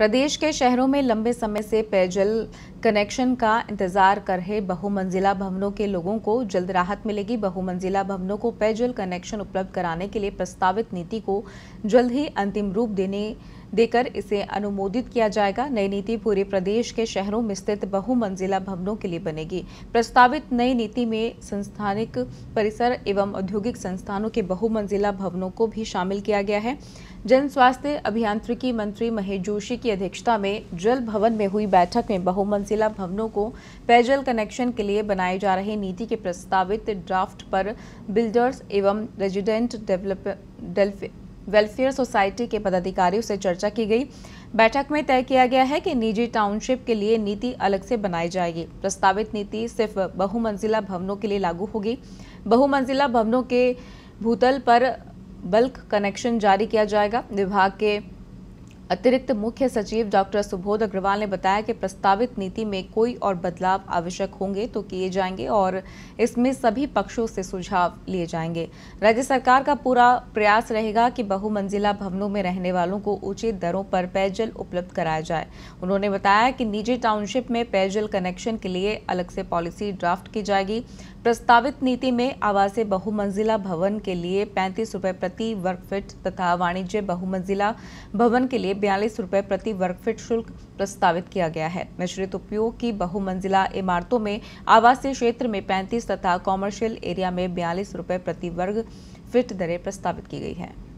प्रदेश के शहरों में लंबे समय से पेयजल कनेक्शन का इंतजार कर रहे बहुमंजिला भवनों के लोगों को जल्द राहत मिलेगी बहुमंजिला भवनों को पेयजल कनेक्शन उपलब्ध कराने के लिए प्रस्तावित नीति को जल्द ही अंतिम रूप देने देकर इसे अनुमोदित किया जाएगा नई नीति पूरे प्रदेश के शहरों में स्थित बहुमंजिला भवनों के लिए बनेगी प्रस्तावित नई नीति में संस्थानिक परिसर एवं औद्योगिक संस्थानों के बहुमंजिला भवनों को भी शामिल किया गया है जन स्वास्थ्य अभियांत्रिकी मंत्री महेश जोशी की अध्यक्षता में जल भवन में हुई बैठक में बहुमंजिला मंजिला भवनों को पेयजल कनेक्शन के लिए बनाए जा रहे नीति के प्रस्तावित ड्राफ्ट पर बिल्डर्स एवं रेजिडेंट डेवलप वेलफेयर सोसाइटी के पदाधिकारियों से चर्चा की गई बैठक में तय किया गया है कि निजी टाउनशिप के लिए नीति अलग से बनाई जाएगी प्रस्तावित नीति सिर्फ बहुमंजिला भवनों के लिए लागू होगी बहुमंजिला भवनों के भूतल पर बल्क कनेक्शन जारी किया जाएगा विभाग के अतिरिक्त मुख्य सचिव डॉक्टर सुबोध अग्रवाल ने बताया कि प्रस्तावित नीति में कोई और बदलाव आवश्यक होंगे तो किए जाएंगे और इसमें सभी पक्षों से सुझाव लिए जाएंगे राज्य सरकार का पूरा प्रयास रहेगा कि बहुमंजिला भवनों में रहने वालों को उचित दरों पर पेयजल उपलब्ध कराया जाए उन्होंने बताया कि निजी टाउनशिप में पेयजल कनेक्शन के लिए अलग से पॉलिसी ड्राफ्ट की जाएगी प्रस्तावित नीति में आवासीय बहुमंजिला भवन के लिए पैंतीस रुपये प्रति वर्ग फिट तथा वाणिज्य बहुमंजिला भवन के लिए बयालीस रुपये प्रति वर्ग फीट शुल्क प्रस्तावित किया गया है मिश्रित उपयोग की बहुमंजिला इमारतों में आवासीय क्षेत्र में पैंतीस तथा कॉमर्शियल एरिया में बयालीस रुपये प्रति वर्ग फिट दरें प्रस्तावित की गई है